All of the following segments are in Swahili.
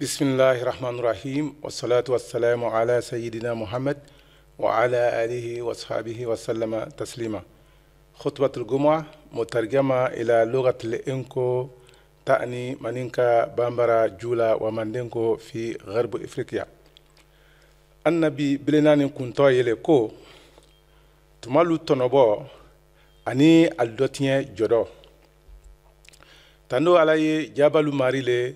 بسم الله الرحمن الرحيم والصلاة والسلام على سيدنا محمد وعلى آله وصحبه وسلم تسليما خطبة الجمعة مترجمة إلى لغة الإنكو تأني منينكا بامبرا جولا ومندينكو في غرب إفريقيا النبي بلناني كنتو يليكو تمالو تنبو أني الدوتين جدو تنو علي جبل ماري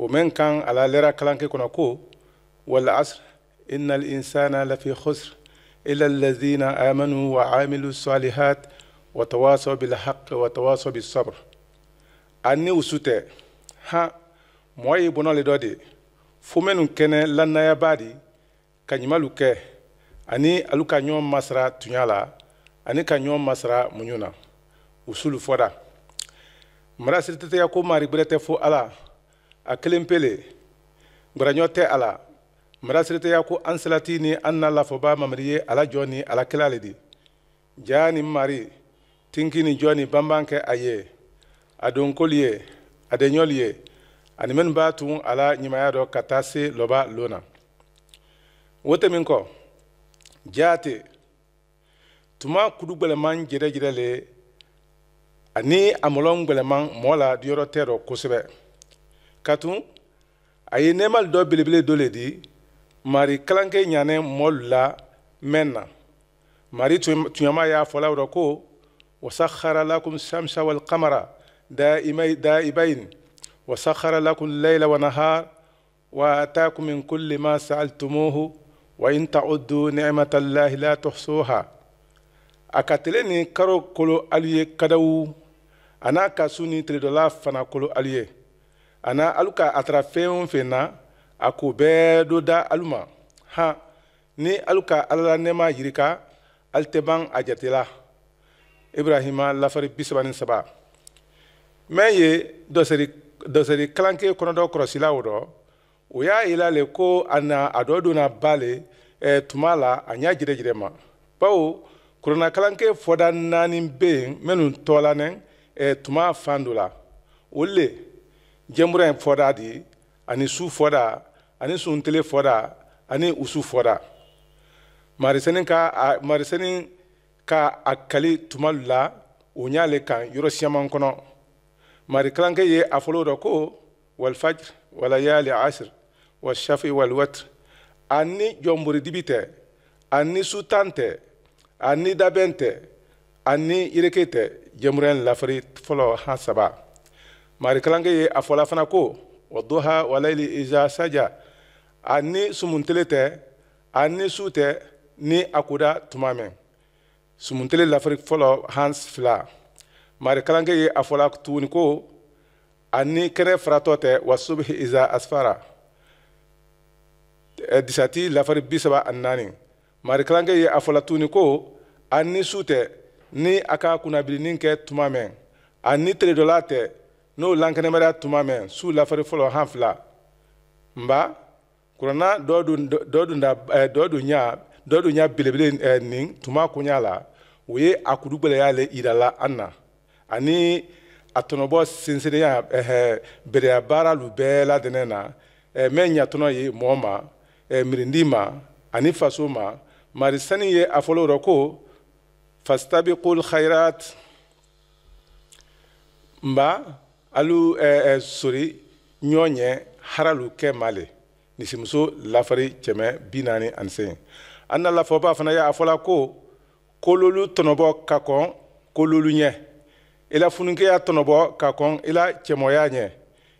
ومن كان على ليرا كلانكي كونكو والعصر إن الإنسان لفي خسر إلا الذين آمنوا وعملوا الصالحات وتواصوا بالحق وتواصوا بالصبر أني وسوتة ها موي بونو لدودي فومنو كنه لنا يا بادي كنيمالو كه ani alu ka ɲɔgɔn masara tuɲa la ani ka ɲɔgɔn masara muɲu na usulu fɔra marasiritetɛya ko mari a kelen pele gwaraɲɔ tɛ a la marasereteya ko an salati ni an na lafɔba mamadi ye ala jɔ ni ala kela le di jaa ni mari tinki ni jɔ ni banban kɛ a ye a donkolu ye a denɲɔlu ye ani minnu b'a tun ala la ɲumanya dɔ ka taa se lɔba loon na wo tɛ min kɔ jaate tuma kudu gwɛlɛman jɛrɛjɛrɛ le ani a mɔlɔn gwɛlɛman mɔɔ la duyɔrɔ tɛ dɔ kosɛbɛ katun ay ye nɛɛmali dɔ belebele dɔ le di mari kalankɛ ɲanɛ mɔlu la mɛn na mari tuɲama y'a fɔla wurɔ ko wasahara lakum samsa walkamara daibain wasahara lakum laila wanahar waatakum min kulli ma saaltumuhu wa in taudu nimata llahi la tuhsuha a ka ni karo kolo alu ye anaka a n'a ka su fana kolo alu a na alu ka a tara fɛn o fɛn na a k'o bɛɛ do da alu ma han ni alu ka ala la yirika ali tɛ ban a jate la ibrahima lafari bisaba ni saba mɛn ye dɔsɛri dɔsɛri kalanke kɔnɔdɔ kɔrɔsila o rɔ o y'a yira le ko a na a dɔ donna ba le ɛɛ tuma la a ɲɛ jirɛjirɛ ma bawo kurana kalanke fɔda naani bɛ yen minnu tɔla nɛ ɛɛ tuma fan do la olu le jɛmura in fɔra de ani su fɔda ani suntele fɔda ani usu fɔda marisɛni ka a marisɛni ka a kali tuma la o ɲ'ale kan yɔrɔ siyaman kɔnɔ marikalankɛ ye a fɔlɔ ko ko walfajr walayali asir washafi walwatr ani jɔnboridibi tɛ ani sutan tɛ ani dabɛn tɛ ani yirike tɛ jɛmura in lafari fɔlɔ han saba marikalanke ye a fɔla fana ko wa duha walayli iza saja a ni sumuntele tɛ a ni su tɛ ni a koda tuma mɛn sumuntele lafari fɔlɔ hans fila marikalanke ye a fɔla tuguni ko a ni kɛnɛ faratɔ tɛ wa subhi iza asfara eh, disati lafari bisaba ani naani marikalanke ye a fɔla tuguni ko a ni su tɛ ni a ka kunnabilinin kɛ tuma mɛn a ni tɛ n'o lankɛnɛmariya eh, eh, tuma me su lafari fɔlɔ han fila nba kurana dɔ dun dɔ do da dɔ do ɲa dɔ dun belebele nin tuma koɲa la o ye a kudu gɛlɛyale yirala an na ani a tɔnɔbɔ sinsinya bereya baaralu lu bɛɛ ladɛnɛ na ɛ mɛ ɲatɔnɔ ye mɔɔ ma mirindi ma ani faso ma sani ye a fɔlɔ rɔ ko fastabiqul khairat nba alu ɛɛ eh, eh, sori ɲɔɲɛ haralu kɛ male nisimuso lafari cɛmɛ bi naani ani sen an na lafɔba fana ye a fɔla ko kololu tɔnɔbɔ ka kɔn kololu ɲɛ i la funukeya tɔnɔbɔ ka kɔn i la cɛmɔya ɲɛ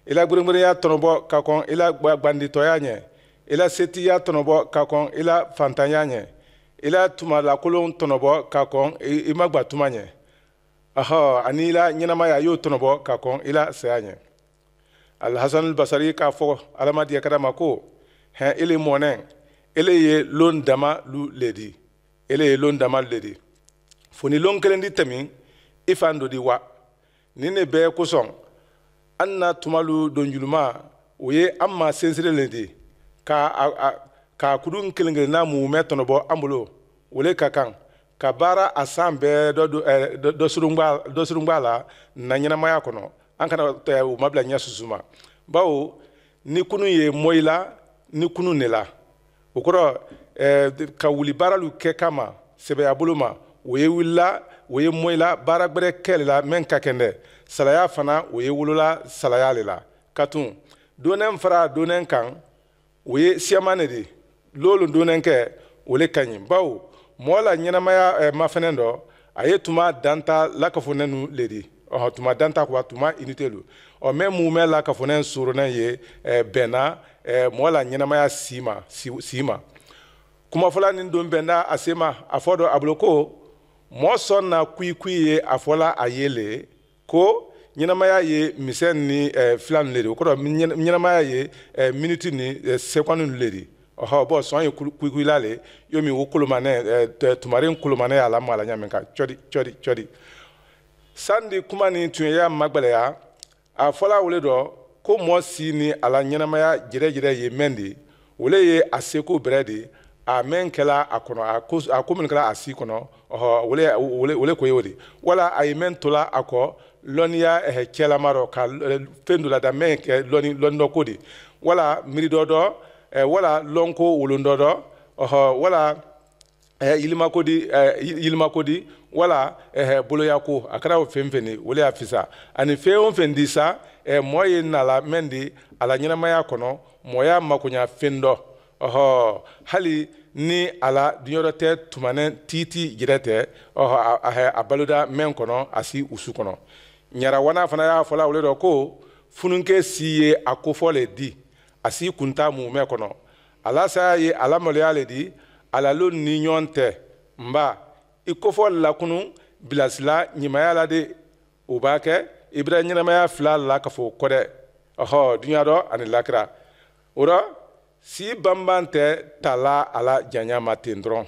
i la gwerengwerenya tɔnɔbɔ ka kɔn i la gbanditɔya ɲɛ i la setiya tɔnɔbɔ ka kɔn i la fantanya ɲɛ i la tumalakolon tɔnɔbɔ ka kɔn i ma gbatuma ɲɛ ɔhɔ ani la ɲɛnamaya y'o tɔnɔbɔ ka kɔn i la saya ɲɛ alhasan albasari k'a fɔ adamadiyɛ kada ma ko hɛ ile mɔnɛ ele ye loon dama lu ledi ele ye loon dama ledi fo ni loon kelen di tɛmi i fan do di wa ni ne bɛɛ kosɔn an na tumalu donjuluma o ye an ma sensire le di ka a, ka kudun kelen kelenna mumɛ tɔnɔbɔ an bolo o le ka kan ka baara a san bɛɛ dɔ eh, dɔ dɔ surunba la na ɲɛnamaya kɔnɔ an kana u ma bila ɲɛ susu bawo ni kunu ye mɔ la ni kunu ne la o kɔrɔ eh, ka wuli baaralu kɛ kama sɛbɛya bolo ma o ye wulila o ye mɔ la baara gbɛrɛ kɛ la mɛn ka kɛn salaya fana o ye wolola salaya le la ka tun donɛn fara donɛn kan o ye siyama ne de loolon donɛn kɛ o le ka ɲi bawo mɔɔ la ɲɛnamaya eh, ma fɛnɛ dɔ a ye tuma danta lakafonɛ lakafonɛnu le di ɔhɔ tuma danta kuwa tuma inite lu ɔ mɛ mun mɛ lakafonɛ soronɛ ye eh, bɛnna eh, mɔɔ la ɲɛnamaya si ma si ma kumafɔla nin don bɛnna a se ma a fɔ dɔ a bolo ko mɔ sɔn na kui kui ye a fɔla a ye le ko ɲɛnamaya ye misɛn ni fila nu le di o kɔrɔ ɲɛnamaya ye miniti ni sekwani nu le di ɔhɔ bɔn sɔn ye kulikuli la le yomi wo kolomanɛ ɛɛ eh, tumare kolomanɛ y'a lamɔ a la ɲami kan cɔdi cɔdi cɔdi sandi kuma nin tun ye y'a magbɛlɛya a fɔla wele dɔ ko mɔ si ni a la ɲɛnamaya jɛrɛjɛrɛ ye mɛn de wele ye a seko bɛrɛ de a mɛn kɛla a kɔnɔ a ko a ko min kɛla a si kɔnɔ ɔhɔ wele wele wele ko ye o de wala a ye mɛn tola a kɔ lɔnniya ɛɛ cɛlama dɔ ka eh, fɛn dɔ la da mɛn kɛ lɔnni lɔnni dɔ ko de wala miiri dɔ dɔ. Eh, wala lɔnko wolondɔdɔ ɔhɔ wala yilimakodi eh, yilimakodi eh, wala boloyako a kɛra o fɛn fɛn de ani fɛn sa nala a hali ni a la tɛ tumanɛ tiiti yɛrɛ tɛ ɔhɔ a baloda mɛn kɔnɔ a si usu kɔnɔ ɲarawana fana y'a fɔla o dɔ ko fununke si ye a kofɔ a si kun t'a mumɛ kɔnɔ alasa ye alamaloya le di alalo ni ɲɔgɔn tɛ nba i kofɔ lakunu bilasila ɲumanya la de o b'a kɛ i bɛ ɲɛnamaya fila la ka fɔ o kɔ dɛ ɔhɔ dunuya dɔ ani lakira o rɔ si banban tɛ tala ala la janya ma ten dɔrɔn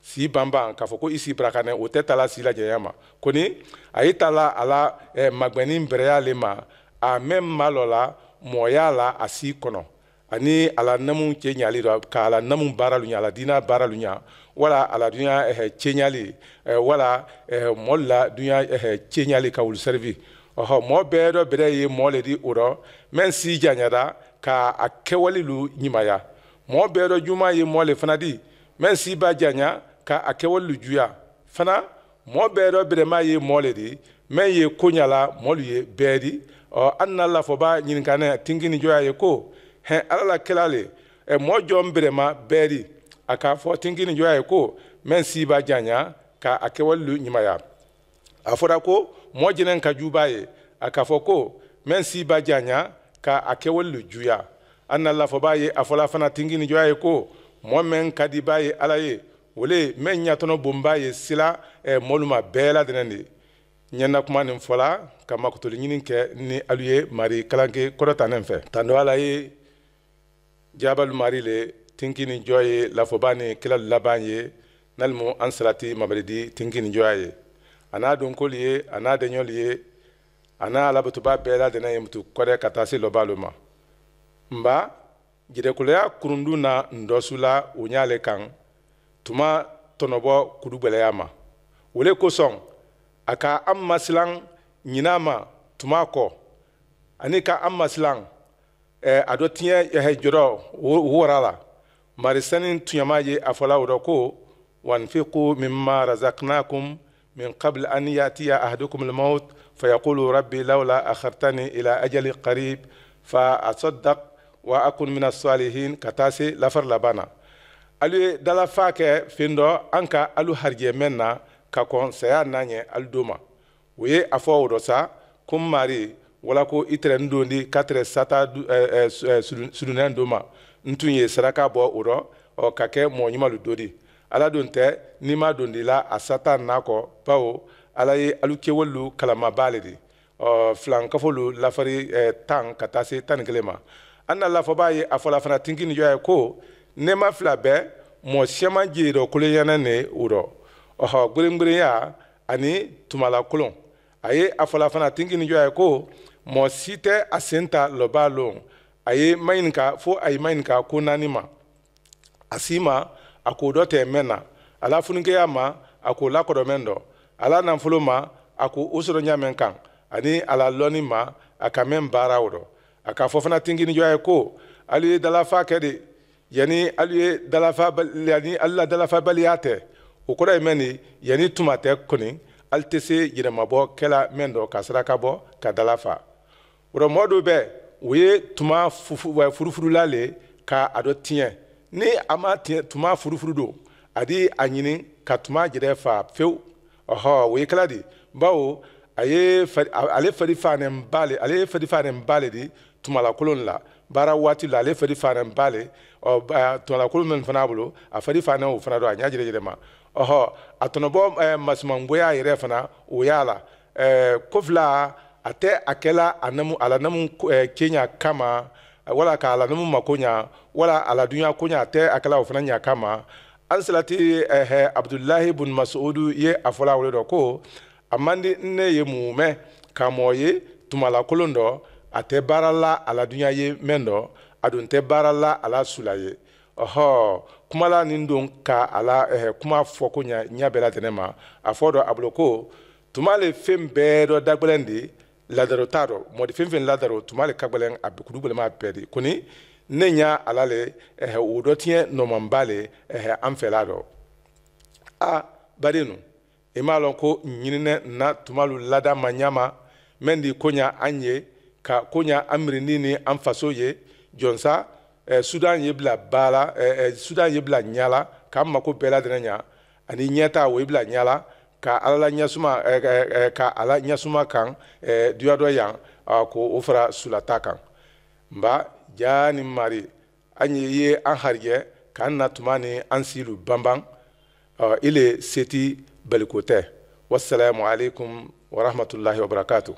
si banban k'a fɔ ko i si barakanɛ o tɛ tala si la janya ma kɔni a y'i tala a la eh, magbɛnni bɛrɛya le ma a mɛ ma la mɔɔya la a si kɔnɔ ani ala namu cɛɲali ra ka ala namu baara lu ɲa ala diina baara lu ɲa wala ala duɲa eh, cɛɲali eh, wala eh, mɔlu la duɲa eh, cɛɲali ka wulu servi ɔhɔ mɔɔ bɛɛ dɔ bɛrɛ ye mɔɔ le di o rɔ mɛn si jaɲada ka a kɛwali lu ɲimaya mɔɔ bɛɛ dɔ juman ye mɔɔ le fana di mɛn si ba jaɲa ka a kɛwali lu juya fana mɔɔ bɛɛ dɔ bɛrɛma ye mɔɔ le di mɛn ye koɲala mɔlu ye bɛɛ di ɔ an na lafɔba ɲinikanɛ tinkini jɔya ye ko he alala la e mo jom mɔ beri aka fo tingini jo ay ko men si b'a janya ka a kɛwale lu ɲumanya a ko mo jinen ka jubaye aka fo ko men si b'a janya ka a kɛwale juya anna la fo baye afola fana tingini jo ay ko mo men ka di b'a ye wole men ɲatɔnɔ bon b'a ye sila e moluma bela bɛɛ ladɛnɛ kuma nin fola ka makotoli ɲini kɛ ni aluye mari kalanke kɔrɔtanen fɛ tando ye jabalu mari le tinkini ni jɔ ye lafoba ni kilalu laban ye nalimu an salati mamalidi tinki ni jɔya ye a n'a donkoli ye a n'a deɲɔli ye a n'a ba bɛɛ ladɛnɛ ye mutu kɔrɛ ka taa se lɔbalo ma nba kurundu na ndɔsu la kan tuma tɔnɔbɔ kudugwɛlɛya ma o le kosɔn a ka an masilan ma tuma kɔ ani ka a dɔ tiɲɛ eh, jɔrɔ wora la mari sani tuyama ye a fɔla o ko wanfiqu mima razaknakum min qabl an yatiya ahadukum almaut fayaqulu rabbi laula akhartani ila ajali qarib fa asaddaq wa akun min asalihin ka taa se lafar labana alu ye dalafa kɛ fen dɔ an ka alu harijɛ mɛn na ka kɔn saya na ɲɛ alu do ma ye a fɔ o sa kun mari wala ko i tɛrɛ n don di ka tɛrɛ sata eh, eh, surunɛ eh, don ma n tun ye saraka bɔ o rɔ ka kɛ mɔgɔ ɲumalu do di ala don tɛ n'i ma don di la a sata n'a kɔ bawo ala ye alu kewolu kalamaba le di ɔ filankafolu lafari tan ka taa se tan ni kelen ma an na lafɔbaa ye a fɔla fana tinki ni jɔ ye ko ne ma fila bɛɛ mɔ siɛma jeerɔ koloyɛnɛ ne o rɔ ɔhɔ gberengberen ya ani tumala kolon a ye a fɔla fana tinkini jɔ ye ko mɔɔ si tɛ a sen ta lɔba lon a ye maɲinika fo a ye maɲinika ko naani ma a si ma a k'o dɔ tɛ mɛn na a la funikeya ma a k'o lakɔdɔmɛn dɔ a la nanfolo ma a k'o o sɔrɔ ɲamɛn kan ani a la lɔnni ma a ka mɛn baaraw dɔ a k'a fɔ fana tinkini jɔ ye ko ali ye dalafa kɛ de yanni ali ye dalafa yanni ali la dalafabaliya tɛ o kɔrɔ ye mɛn de yanni tuma tɛ kɔni ali tɛ se kɛla mɛn dɔ ka saraka bɔ ka dala fa o mɔɔ dɔ bɛ o ye tuma furufurula le ka a dɔ tiɲɛ ni a ma tiɲɛ tuma furufuru don a di a ɲini ka tuma yɛrɛ fa fewu ɔhɔ o ye kala di bawo a ye ale fari fanɛnba le ale ye fari fanɛnba le di tumalakolon la baara waati la ale fari fanɛnba le ɔ tumalakolon min fana bolo a fari fanɛ o fana don a ɲɛ yɛrɛ yɛrɛ ma ɔhɔ a tɔnɔbɔ ɛɛ masimangboya yɛrɛ fana o y'a la ɛɛ kofila a tɛ a kɛla a namu a la namu ɛɛ kenya kama wala k'a la namu mako ɲa wala a la dunuya ko ɲa a tɛ a kɛla o fana ɲa kama an salati ɛɛ abudulahi bun masudu ye a fɔla wele dɔ ko a man di ne ye mun mɛn ka mɔɔ ye tumalakolon dɔ a tɛ baara la a la dunuya ye mɛn dɔ a don tɛ baara la a la su la ye ɔhɔ kumala nin don ka a la eh, kuma fɔ ko ɲa ɲa bɛɛ latɛnɛ ma a fɔ dɔ a bolo ko tuma le fɛn bɛɛ dɔ dagwɛlɛn de ladaro t'a dɔ mɔdi fɛn fɛn ladaro tuma le ka gwɛlɛn a kudu gwɛlɛma bɛɛ de kɔni ne ɲa a la le eh, o dɔ tiɲɛ nɔmanba le eh, an fɛla dɔ a baden nu i m'a lɔn ko ɲininɛ na tuma lu lada ma ɲa ma mɛn di ko ɲa an ye ka ko ɲa an mirindi ni an faso ye jɔnsa eh, sudan ye bila ba la eh, eh, sudan ye bila ɲa la k'an mako bɛɛ ladɛnɛ ɲa ani ɲɛta o ye bila ɲa la ka ala ɲɛsuma eh, eh, eh, ka ala ɲɛsuma kan eh, duya dɔ yan ah, ko o fara sulata kan nba ja ni mari an ye ye an harijɛ k'an na tuma ni an silu banban ah, ile seti baliko tɛ wasalamu alaikum warahmatullahi wabarakatuh